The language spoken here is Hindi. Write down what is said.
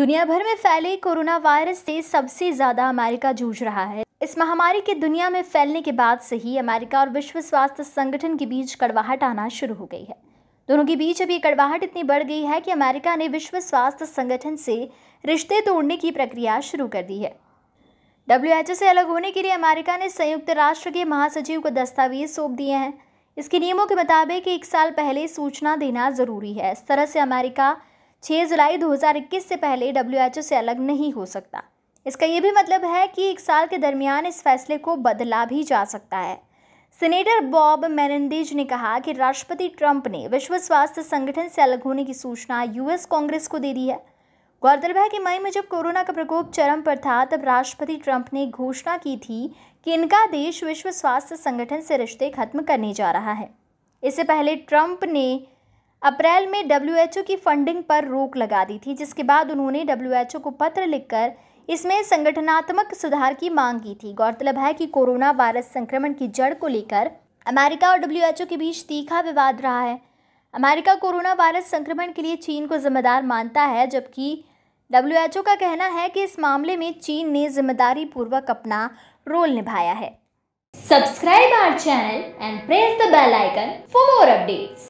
दुनिया भर में फैले कोरोना वायरस से सबसे ज़्यादा अमेरिका जूझ रहा है इस महामारी के दुनिया में फैलने के बाद से ही अमेरिका और विश्व स्वास्थ्य संगठन के बीच कड़वाहट आना शुरू हो गई है दोनों के बीच अभी कड़वाहट इतनी बढ़ गई है कि अमेरिका ने विश्व स्वास्थ्य संगठन से रिश्ते तोड़ने की प्रक्रिया शुरू कर दी है डब्ल्यू से अलग होने के लिए अमेरिका ने संयुक्त राष्ट्र के महासचिव को दस्तावेज सौंप दिए हैं इसके नियमों के मुताबिक एक साल पहले सूचना देना ज़रूरी है इस तरह से अमेरिका 6 जुलाई 2021 से पहले डब्ल्यू से अलग नहीं हो सकता इसका ये भी मतलब है कि एक साल के दरमियान इस फैसले को बदला भी जा सकता है सीनेटर बॉब मेनेंडेज ने कहा कि राष्ट्रपति ट्रंप ने विश्व स्वास्थ्य संगठन से अलग होने की सूचना यूएस कांग्रेस को दे दी है गौरतलब है कि मई में जब कोरोना का प्रकोप चरम पर था तब राष्ट्रपति ट्रंप ने घोषणा की थी कि इनका देश विश्व स्वास्थ्य संगठन से रिश्ते खत्म करने जा रहा है इससे पहले ट्रंप ने अप्रैल में डब्ल्यू की फंडिंग पर रोक लगा दी थी जिसके बाद उन्होंने डब्ल्यू को पत्र लिखकर इसमें संगठनात्मक सुधार की मांग की थी गौरतलब है कि कोरोना वायरस संक्रमण की जड़ को लेकर अमेरिका और डब्ल्यू के बीच तीखा विवाद रहा है अमेरिका कोरोना वायरस संक्रमण के लिए चीन को जिम्मेदार मानता है जबकि डब्ल्यू का कहना है कि इस मामले में चीन ने जिम्मेदारी पूर्वक अपना रोल निभाया है subscribe our channel and press the bell icon for more updates